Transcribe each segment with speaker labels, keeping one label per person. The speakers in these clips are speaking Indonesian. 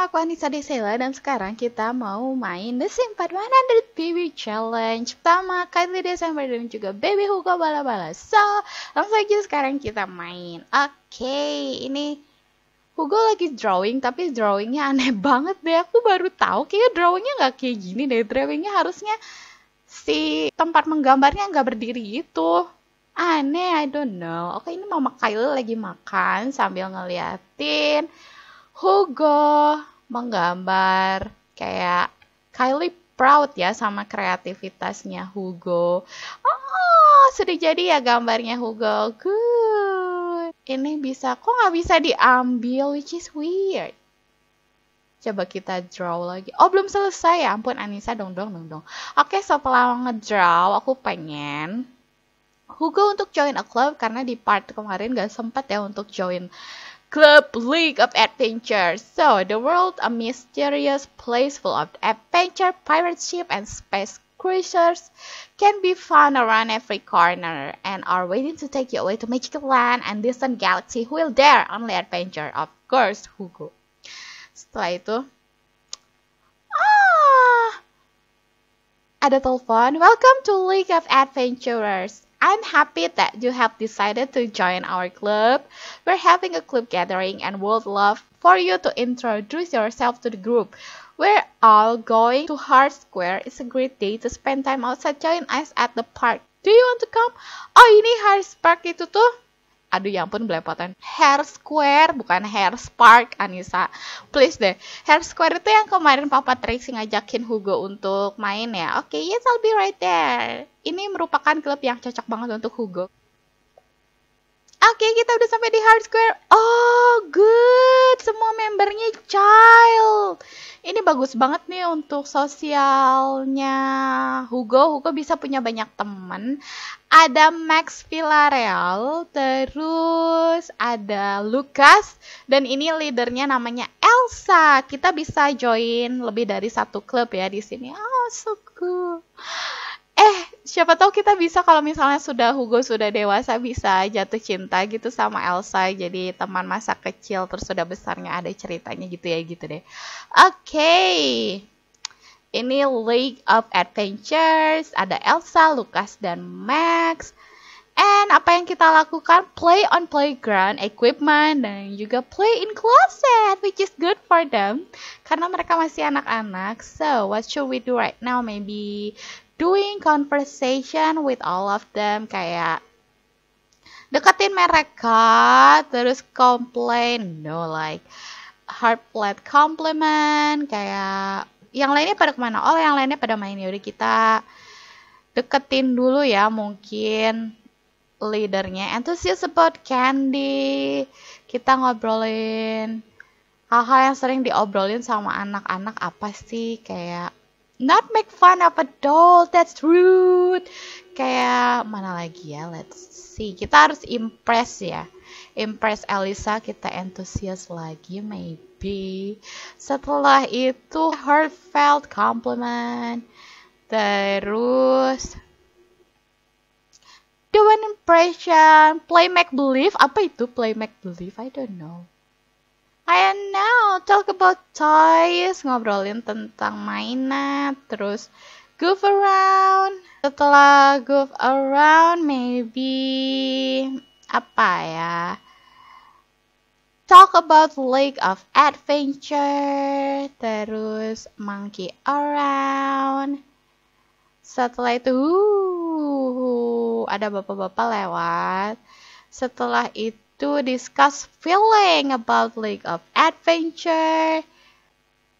Speaker 1: aku Anissa Desela dan sekarang kita mau main The Sims 4 100 Baby Challenge Pertama Kylie Desember dan juga Baby Hugo Bala Bala So, langsung aja sekarang kita main Oke, okay, ini aku gue lagi drawing tapi drawingnya aneh banget deh aku baru tahu kayak drawingnya nggak kayak gini deh drawingnya harusnya si tempat menggambarnya nggak berdiri itu. aneh I don't know oke ini mama Kyle lagi makan sambil ngeliatin Hugo menggambar kayak Kylie proud ya sama kreativitasnya Hugo. Oh, sudah jadi ya gambarnya Hugo. Good ini bisa, kok nggak bisa diambil, which is weird. Coba kita draw lagi. Oh, belum selesai ya. Ampun, Anissa dong dong dong dong. Oke, okay, setelah ngedraw, aku pengen Hugo untuk join a club karena di part kemarin gak sempat ya untuk join Club League of Adventure. So, the world a mysterious place full of adventure, pirate ship, and space creatures can be found around every corner and are waiting to take you away to magical land and distant galaxy who will dare only adventure of course Hugo setelah itu ah ada telepon welcome to League of Adventurers I'm happy that you have decided to join our club. We're having a club gathering and would love for you to introduce yourself to the group. We're all going to Heart Square. It's a great day to spend time outside. Join us at the park. Do you want to come? Oh, ini Heart Park itu tuh. Aduh, ya ampun belepotan. Hair Square, bukan Hair Park, Anissa. Please deh. Hair Square itu yang kemarin Papa Tracy ngajakin Hugo untuk main ya. Oke, okay, yes, I'll be right there. Ini merupakan klub yang cocok banget untuk Hugo. Oke, okay, kita udah sampai di Hard Square. Oh, good. Semua membernya child. Ini bagus banget nih untuk sosialnya Hugo. Hugo bisa punya banyak teman. Ada Max Villarreal, terus ada Lucas, dan ini leadernya namanya Elsa. Kita bisa join lebih dari satu klub ya di sini. Oh, so cool siapa tahu kita bisa kalau misalnya sudah Hugo sudah dewasa bisa jatuh cinta gitu sama Elsa jadi teman masa kecil terus sudah besarnya ada ceritanya gitu ya gitu deh. Oke. Okay. Ini League of Adventures, ada Elsa, Lucas dan Max. And apa yang kita lakukan? Play on playground, equipment, dan juga play in closet, which is good for them. Karena mereka masih anak-anak. So, what should we do right now? Maybe doing conversation with all of them. Kayak deketin mereka, terus complain. No, like heartfelt compliment. Kayak yang lainnya pada kemana? Oh, yang lainnya pada main. Yaudah kita deketin dulu ya mungkin leadernya Enthusiast About Candy. Kita ngobrolin hal-hal yang sering diobrolin sama anak-anak apa sih kayak not make fun of adult that's rude kayak mana lagi ya let's see kita harus impress ya impress Elisa kita enthusiast lagi maybe setelah itu heartfelt compliment terus impression, play make believe. Apa itu play make believe? I don't know. I now talk about toys, ngobrolin tentang mainan, terus goof around. Setelah goof around, maybe apa ya? Talk about lake of adventure, terus monkey around. Setelah itu, uh, ada bapak-bapak lewat. Setelah itu discuss feeling about League of Adventure.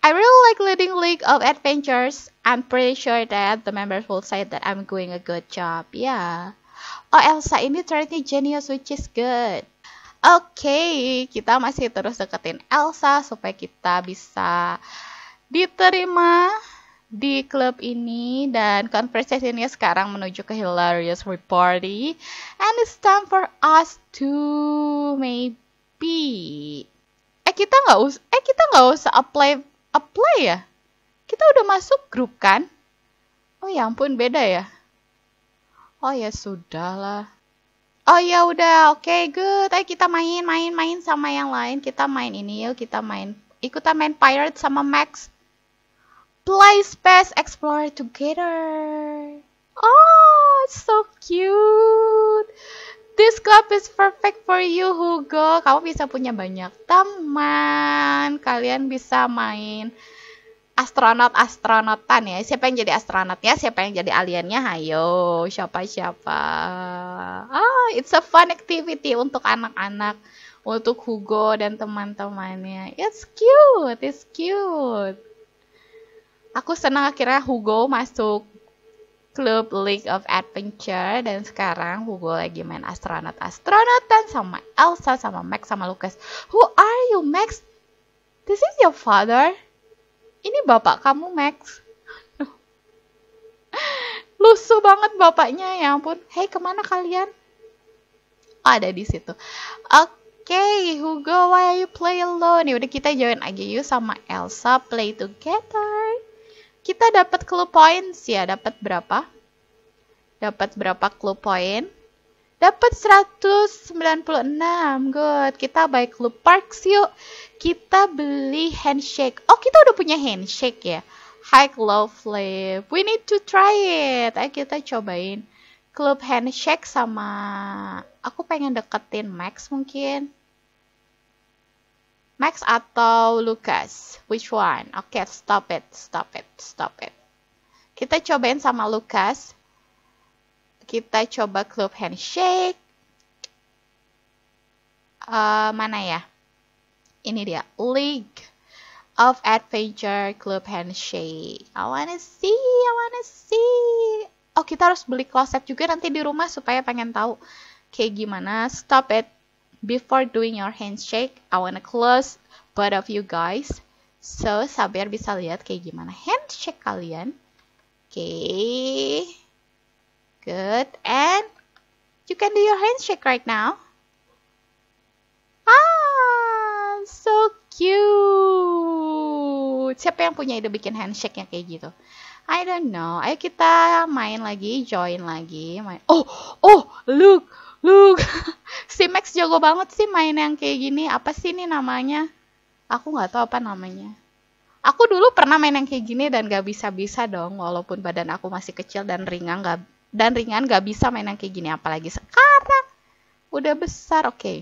Speaker 1: I really like leading League of Adventures. I'm pretty sure that the members will say that I'm doing a good job. Yeah. Oh Elsa ini ternyata genius which is good. Oke, okay, kita masih terus deketin Elsa supaya kita bisa diterima di klub ini dan conversationnya sekarang menuju ke hilarious party and it's time for us to maybe eh kita nggak us eh kita nggak usah apply apply ya kita udah masuk grup kan oh ya ampun beda ya oh ya sudah lah oh ya udah oke okay, good ayo kita main main main sama yang lain kita main ini yuk kita main ikutan main pirate sama max Play Space Explorer together. Oh, so cute. This club is perfect for you, Hugo. Kamu bisa punya banyak teman. Kalian bisa main astronot-astronotan ya. Siapa yang jadi astronotnya? Siapa yang jadi aliennya? Hayo, siapa-siapa. Ah, it's a fun activity untuk anak-anak, untuk Hugo dan teman-temannya. It's cute, it's cute aku senang akhirnya Hugo masuk klub League of Adventure dan sekarang Hugo lagi main astronot astronot dan sama Elsa sama Max sama Lucas. Who are you Max? This is your father. Ini bapak kamu Max. lusu banget bapaknya ya ampun. Hey kemana kalian? Oh, ada di situ. Oke. Okay, Hugo, why are you play alone? Ya udah kita join aja yuk sama Elsa play together kita dapat clue points ya, dapat berapa? Dapat berapa clue point? Dapat 196. Good. Kita buy clue parks yuk. Kita beli handshake. Oh, kita udah punya handshake ya. High low flip. We need to try it. Ayo kita cobain. Club handshake sama aku pengen deketin Max mungkin. Max atau Lucas? Which one? Oke, okay, stop it, stop it, stop it. Kita cobain sama Lucas. Kita coba club handshake. Uh, mana ya? Ini dia, League of Adventure Club Handshake. I wanna see, I wanna see. Oh, kita harus beli kloset juga nanti di rumah supaya pengen tahu kayak gimana. Stop it. Before doing your handshake, I wanna close both of you guys. So, sabar bisa lihat kayak gimana handshake kalian. Oke. Okay. Good. And you can do your handshake right now. Ah, so cute. Siapa yang punya ide bikin handshake yang kayak gitu? I don't know. Ayo kita main lagi, join lagi. Main. Oh, oh, look, look. si Max jago banget sih main yang kayak gini. Apa sih ini namanya? Aku nggak tahu apa namanya. Aku dulu pernah main yang kayak gini dan gak bisa-bisa dong. Walaupun badan aku masih kecil dan ringan gak, dan ringan gak bisa main yang kayak gini. Apalagi sekarang. Udah besar, oke. Okay.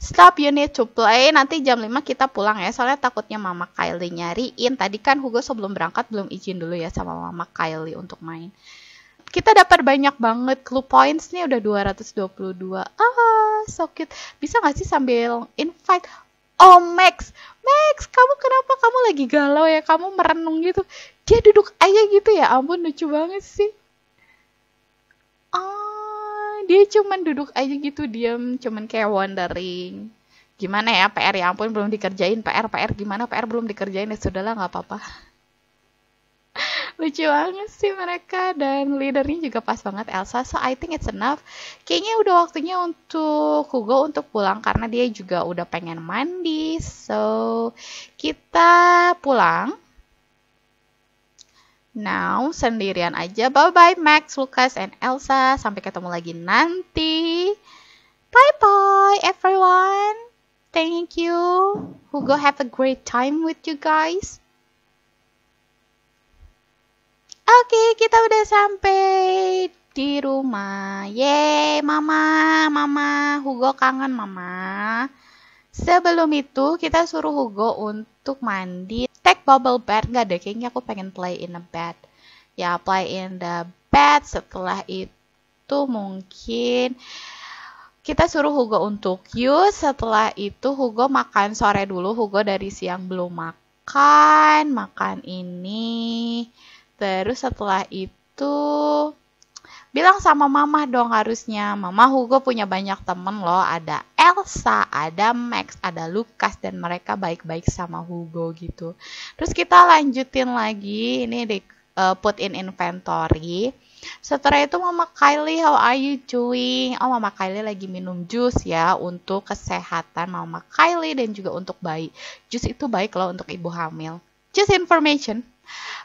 Speaker 1: Stop, you need to play. Nanti jam 5 kita pulang ya, soalnya takutnya mama Kylie nyariin. Tadi kan Hugo sebelum berangkat belum izin dulu ya sama mama Kylie untuk main kita dapat banyak banget clue points nih udah 222 ah so cute bisa gak sih sambil invite oh Max Max kamu kenapa kamu lagi galau ya kamu merenung gitu dia duduk aja gitu ya ampun lucu banget sih ah dia cuman duduk aja gitu diam cuman kayak wondering gimana ya PR ya ampun belum dikerjain PR PR gimana PR belum dikerjain ya sudahlah nggak apa-apa lucu banget sih mereka dan leadernya juga pas banget Elsa so I think it's enough kayaknya udah waktunya untuk Hugo untuk pulang karena dia juga udah pengen mandi so kita pulang Now, sendirian aja. Bye-bye Max, Lucas, and Elsa. Sampai ketemu lagi nanti. Bye-bye everyone. Thank you. Hugo, have a great time with you guys. Oke, kita udah sampai di rumah. Yeay, mama, mama, Hugo kangen mama. Sebelum itu, kita suruh Hugo untuk mandi. Take bubble bath, nggak deh, kayaknya aku pengen play in a bed. Ya, play in the bed. Setelah itu mungkin kita suruh Hugo untuk use. Setelah itu Hugo makan sore dulu. Hugo dari siang belum makan. Makan ini. Terus setelah itu bilang sama mama dong harusnya. Mama Hugo punya banyak temen loh, ada Elsa, ada Max, ada Lukas dan mereka baik-baik sama Hugo gitu. Terus kita lanjutin lagi ini di uh, put in inventory. Setelah itu Mama Kylie, how are you doing? Oh, Mama Kylie lagi minum jus ya untuk kesehatan Mama Kylie dan juga untuk bayi. Jus itu baik loh untuk ibu hamil. Just information.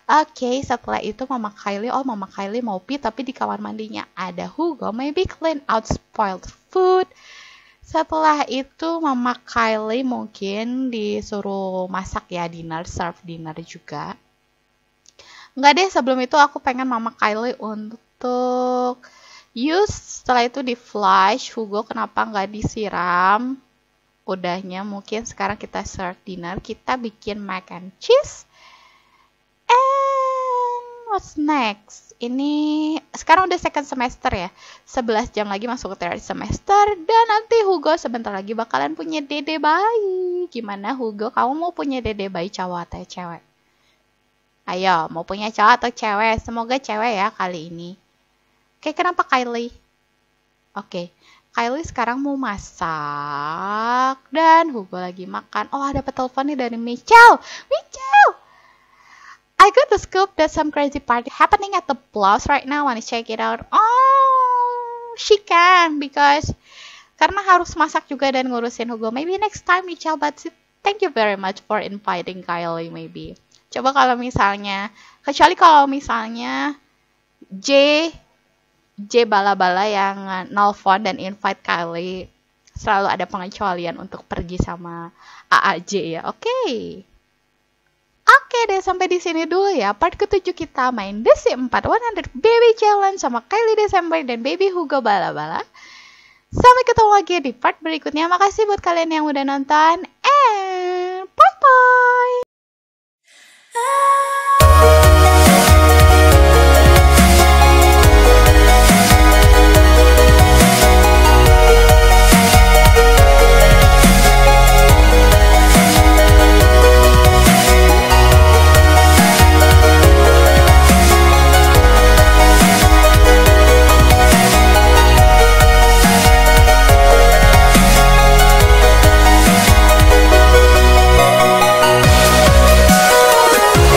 Speaker 1: Oke, okay, setelah itu Mama Kylie, oh Mama Kylie mau pee tapi di kamar mandinya ada Hugo, maybe clean out spoiled food. Setelah itu Mama Kylie mungkin disuruh masak ya dinner, serve dinner juga. Enggak deh, sebelum itu aku pengen Mama Kylie untuk use setelah itu di flush Hugo kenapa nggak disiram udahnya mungkin sekarang kita serve dinner kita bikin mac and cheese what's oh, next? Ini sekarang udah second semester ya. 11 jam lagi masuk ke third semester dan nanti Hugo sebentar lagi bakalan punya dede bayi. Gimana Hugo, kamu mau punya dede bayi cowok atau cewek? Ayo, mau punya cowok atau cewek? Semoga cewek ya kali ini. Oke, kenapa Kylie? Oke, Kylie sekarang mau masak dan Hugo lagi makan. Oh, ada telepon nih dari Michelle. Michelle, I got the scoop that some crazy party happening at the blouse right now. Wanna check it out? Oh, she can because karena harus masak juga dan ngurusin Hugo. Maybe next time Michelle, but thank you very much for inviting Kylie. Maybe coba kalau misalnya kecuali kalau misalnya J J bala-bala yang nelfon dan invite Kylie selalu ada pengecualian untuk pergi sama AAJ ya. Oke. Okay deh sampai di sini dulu ya part ketujuh kita main The Sims 4 100 Baby Challenge sama Kylie Desember dan Baby Hugo Bala Bala. Sampai ketemu lagi di part berikutnya. Makasih buat kalian yang udah nonton